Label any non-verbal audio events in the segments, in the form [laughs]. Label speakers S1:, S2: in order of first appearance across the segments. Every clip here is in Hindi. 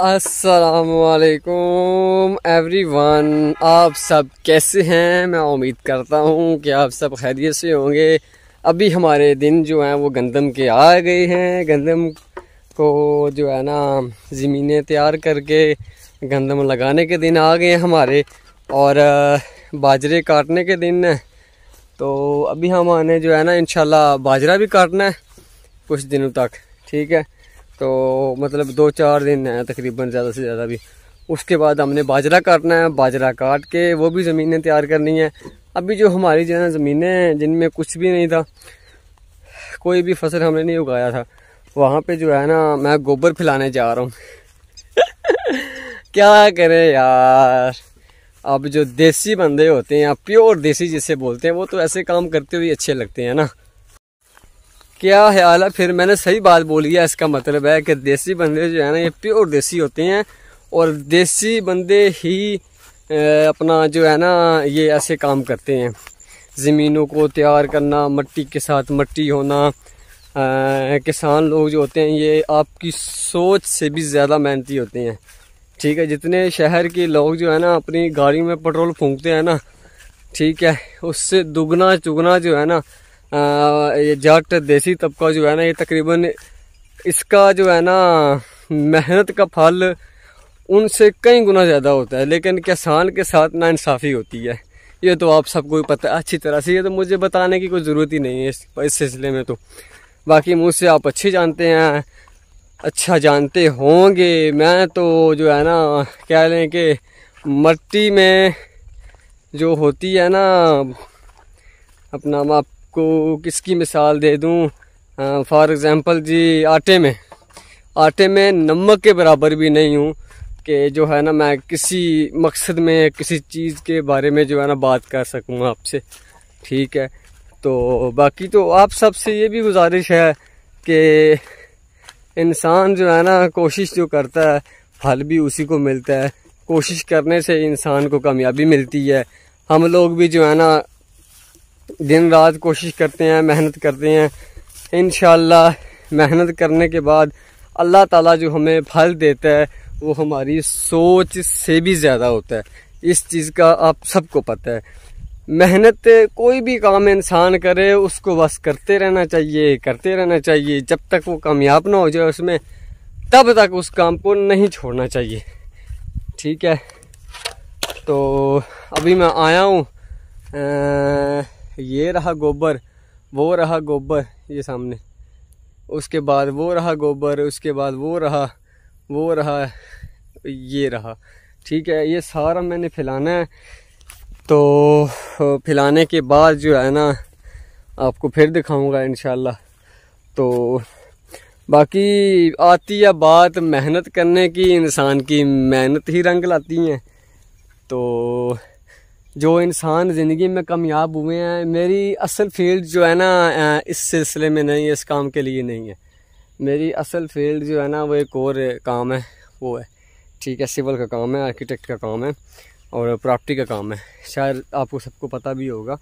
S1: असलकुम एवरीवन आप सब कैसे हैं मैं उम्मीद करता हूँ कि आप सब खैरियत से होंगे अभी हमारे दिन जो हैं वो गंदम के आ गए हैं गंदम को जो है ना ज़मीनें तैयार करके गंदम लगाने के दिन आ गए हैं हमारे और बाजरे काटने के दिन तो अभी हमारे जो है ना इन बाजरा भी काटना है कुछ दिनों तक ठीक है तो मतलब दो चार दिन है तकरीबन ज़्यादा से ज़्यादा भी उसके बाद हमने बाजरा काटना है बाजरा काट के वो भी ज़मीनें तैयार करनी है अभी जो हमारी जो है ज़मीनें हैं जिनमें कुछ भी नहीं था कोई भी फसल हमने नहीं उगाया था वहाँ पे जो है ना मैं गोबर फैलाने जा रहा हूँ [laughs] क्या करें यार अब जो देसी बंदे होते हैं प्योर देसी जिसे बोलते हैं वो तो ऐसे काम करते हुए अच्छे लगते हैं ना क्या ख्याल है फिर मैंने सही बात बोली है इसका मतलब है कि देसी बंदे जो है ना ये प्योर देसी होते हैं और देसी बंदे ही अपना जो है ना ये ऐसे काम करते हैं ज़मीनों को तैयार करना मट्टी के साथ मट्टी होना आ, किसान लोग जो होते हैं ये आपकी सोच से भी ज़्यादा मेहनती होते हैं ठीक है जितने शहर के लोग जो है ना अपनी गाड़ी में पेट्रोल फूंकते हैं ना ठीक है उससे दुगना चुगना जो है ना ये जाट देसी तबका जो है ना ये तकरीबन इसका जो है ना मेहनत का फल उनसे कई गुना ज़्यादा होता है लेकिन किसान के साथ ना इंसाफ़ी होती है ये तो आप सबको ही पता है अच्छी तरह से ये तो मुझे बताने की कोई ज़रूरत ही नहीं है इस सिलसिले में तो बाकी मुझसे आप अच्छे जानते हैं अच्छा जानते होंगे मैं तो जो है ना कह लें कि मट्टी में जो होती है ना अपना आप आपको किसकी मिसाल दे दूँ फॉर एग्ज़ाम्पल जी आटे में आटे में नमक के बराबर भी नहीं हूँ कि जो है ना मैं किसी मकसद में किसी चीज़ के बारे में जो है ना बात कर सकूँ आपसे ठीक है तो बाकी तो आप सब से ये भी गुजारिश है कि इंसान जो है ना कोशिश जो करता है फल भी उसी को मिलता है कोशिश करने से इंसान को कामयाबी मिलती है हम लोग भी जो है ना दिन रात कोशिश करते हैं मेहनत करते हैं इन मेहनत करने के बाद अल्लाह ताला जो हमें फल देता है वो हमारी सोच से भी ज़्यादा होता है इस चीज़ का आप सबको पता है मेहनत कोई भी काम इंसान करे उसको बस करते रहना चाहिए करते रहना चाहिए जब तक वो कामयाब ना हो जाए उसमें तब तक उस काम को नहीं छोड़ना चाहिए ठीक है तो अभी मैं आया हूँ ये रहा गोबर वो रहा गोबर ये सामने उसके बाद वो रहा गोबर उसके बाद वो रहा वो रहा ये रहा ठीक है ये सारा मैंने फैलाना है तो फैलाने के बाद जो है ना आपको फिर दिखाऊंगा इन तो बाकी आती है बात मेहनत करने की इंसान की मेहनत ही रंग लाती है तो जो इंसान ज़िंदगी में कामयाब हुए हैं मेरी असल फील्ड जो है ना इस सिलसिले में नहीं है इस काम के लिए नहीं है मेरी असल फील्ड जो है ना वो एक और काम है वो है ठीक है सिविल का काम है आर्किटेक्ट का काम है और प्रॉपर्टी का काम है शायद आपको सबको पता भी होगा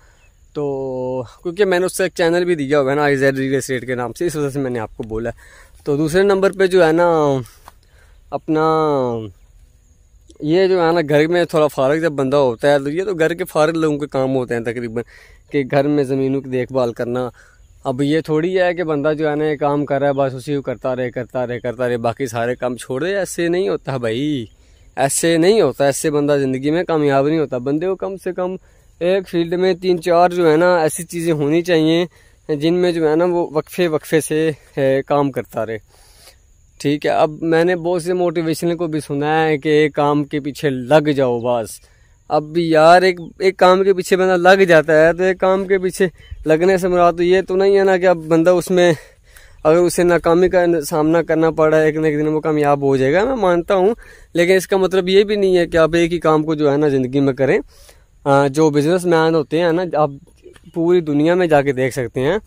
S1: तो क्योंकि मैंने उससे एक चैनल भी दिया हुआ है ना आई जेड रियल इस्टेट के नाम से इस वजह से मैंने आपको बोला तो दूसरे नंबर पर जो है ना अपना ये जो है ना घर में थोड़ा फारक जब बंदा होता है तो ये तो घर के फारग लोगों के काम होते हैं तकरीबन कि घर में ज़मीनों की देखभाल करना अब ये थोड़ी है कि बंदा जो है ना काम कर रहा है बस उसी को करता रहे करता रहे करता रहे बाकी सारे काम छोड़ दे ऐसे नहीं होता भाई ऐसे नहीं होता ऐसे बंदा ज़िंदगी में कामयाब नहीं होता बंदे को कम से कम एक फील्ड में तीन चार जो है ना ऐसी चीज़ें होनी चाहिए जिनमें जो है ना वो वक्फे वक्फे से काम करता रहे ठीक है अब मैंने बहुत से मोटिवेशनल को भी सुना है कि एक काम के पीछे लग जाओ बस अब भी यार एक एक काम के पीछे बंदा लग जाता है तो एक काम के पीछे लगने से मुराद तो ये तो नहीं है ना कि अब बंदा उसमें अगर उसे नाकामी का सामना करना पड़ रहा है एक ना एक दिन वो कामयाब हो जाएगा मैं मानता हूँ लेकिन इसका मतलब ये भी नहीं है कि आप एक ही काम को जो है ना ज़िंदगी में करें आ, जो बिजनेस मैन होते हैं ना आप पूरी दुनिया में जाके देख सकते हैं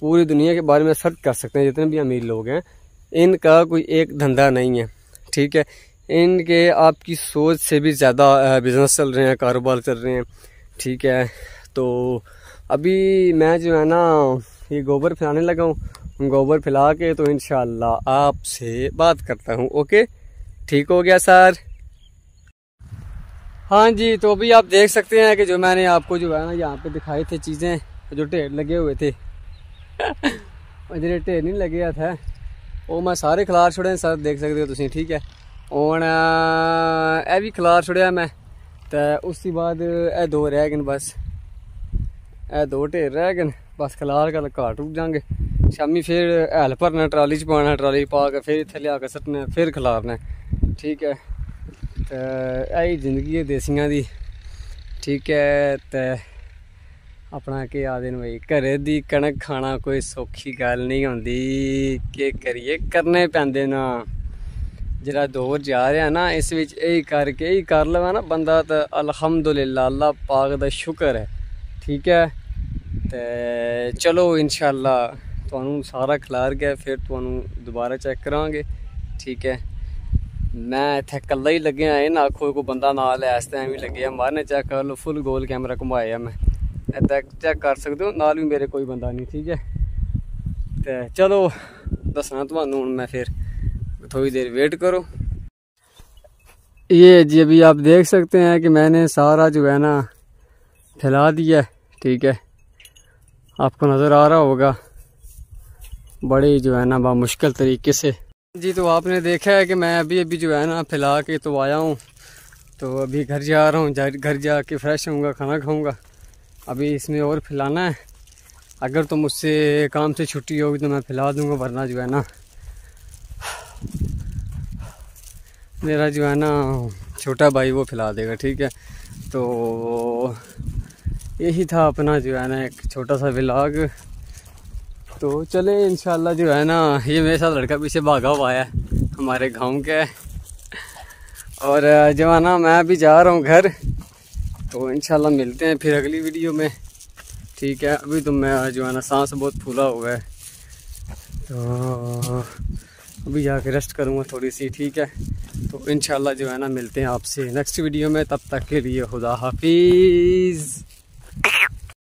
S1: पूरी दुनिया के बारे में सर्च कर सकते हैं जितने भी अमीर लोग हैं इनका कोई एक धंधा नहीं है ठीक है इनके आपकी सोच से भी ज़्यादा बिज़नेस चल रहे हैं कारोबार चल रहे हैं ठीक है तो अभी मैं जो है ना ये गोबर फैलाने लगा हूँ गोबर फैला के तो इन आपसे बात करता हूँ ओके ठीक हो गया सर हाँ जी तो अभी आप देख सकते हैं कि जो मैंने आपको जो है ना यहाँ पे दिखाई थी चीज़ें जो ढेर लगे हुए थे मुझे [laughs] ढेर नहीं लगे था ਉਹ ਮੈਂ ਸਾਰੇ ਖਿਲਾਰ ਛੋੜੇ ਸਰ ਦੇਖ ਸਕਦੇ ਹੋ ਤੁਸੀਂ ਠੀਕ ਹੈ ਹੁਣ ਇਹ ਵੀ ਖਿਲਾਰ ਛੋੜਿਆ ਮੈਂ ਤੇ ਉਸ ਤੋਂ ਬਾਅਦ ਇਹ ਦੋ ਰਹਿ ਗਏ ਬਸ ਇਹ ਦੋ ਢੇਰ ਰਹਿ ਗਏ ਬਸ ਖਿਲਾਰ ਕਰ ਘਾਟ ਰੁਕ ਜਾਾਂਗੇ ਸ਼ਾਮੀ ਫਿਰ ਹਲ ਭਰਨਾ ਟਰਾਲੀ 'ਚ ਪਾਉਣਾ ਟਰਾਲੀ ਪਾ ਕੇ ਫਿਰ ਇੱਥੇ ਲਿਆ ਕੇ ਸੱਟਣਾ ਫਿਰ ਖਿਲਾਰਨਾ ਠੀਕ ਹੈ ਤੇ ਇਹ ਜ਼ਿੰਦਗੀ ਹੈ ਦੇਸੀਆਂ ਦੀ ਠੀਕ ਹੈ ਤੇ ਆਪਣਾ ਕੀ ਆਦੇ ਨੂੰ ਬਈ ਘਰੇ ਦੀ ਕਣਕ ਖਾਣਾ ਕੋਈ ਸੌਖੀ ਗੱਲ ਨਹੀਂ ਹੁੰਦੀ ਕੀ ਕਰੀਏ ਕਰਨੇ ਪੈਂਦੇ ਨਾ ਜਿਹੜਾ ਦੌਰ ਜਾ ਰਿਹਾ ਨਾ ਇਸ ਵਿੱਚ ਇਹ ਕਰਕੇ ਹੀ ਕਰ ਲਵਾ ਨਾ ਬੰਦਾ ਤਾਂ ਅਲਹਮਦੁਲਿਲਾ ਅੱਲਾ ਪਾਕ ਦਾ ਸ਼ੁਕਰ ਹੈ ਠੀਕ ਹੈ ਤੇ ਚਲੋ ਇਨਸ਼ਾਅੱਲਾ ਤੁਹਾਨੂੰ ਸਾਰਾ ਖਿਲਾਰ ਗਿਆ ਫਿਰ ਤੁਹਾਨੂੰ ਦੁਬਾਰਾ ਚੈੱਕ ਕਰਾਂਗੇ ਠੀਕ ਹੈ ਮੈਂ ਇੱਥੇ ਇਕੱਲਾ ਹੀ ਲੱਗਿਆ ਇਹ ਨਾ ਕੋਈ ਕੋ ਬੰਦਾ ਨਾਲ ਐਸ ਇਸ ਵੀ ਲੱਗਿਆ ਮਾਰਨੇ ਚੈੱਕ ਕਰ ਲਓ ਫੁੱਲ ਗੋਲ ਕੈਮਰਾ ਘੁਮਾਇਆ ਮੈਂ इदा चैक कर सकते हो नाल भी मेरे कोई बंदा नहीं ठीक है तो चलो दसना थानू हूँ मैं फिर थोड़ी देर वेट करो ये जी अभी आप देख सकते हैं कि मैंने सारा जो है ना फैला दिया है ठीक है आपको नज़र आ रहा होगा बड़े जो है ना मुश्किल तरीके से जी तो आपने देखा है कि मैं अभी अभी जो है ना फैला के तो आया हूँ तो अभी घर जा रहा हूँ घर जा के फ्रेश होऊंगा खाना खाऊंगा अभी इसमें और फैलाना है अगर तो मुझसे काम से छुट्टी होगी तो मैं फैला दूँगा वरना जो है ना मेरा जो है ना छोटा भाई वो फैला देगा ठीक है तो यही था अपना जो है ना एक छोटा सा व्लाग तो चले इन जो है ना ये मेरे साथ लड़का पीछे भागा हुआ है हमारे गांव के और जो है ना मैं अभी जा रहा हूँ घर तो इंशाल्लाह मिलते हैं फिर अगली वीडियो में ठीक है अभी तो मैं जो है ना सांस बहुत फूला हुआ है तो अभी जाके रेस्ट करूँगा थोड़ी सी ठीक है तो इन जो है ना मिलते हैं आपसे नेक्स्ट वीडियो में तब तक के लिए खुदा हाफिज़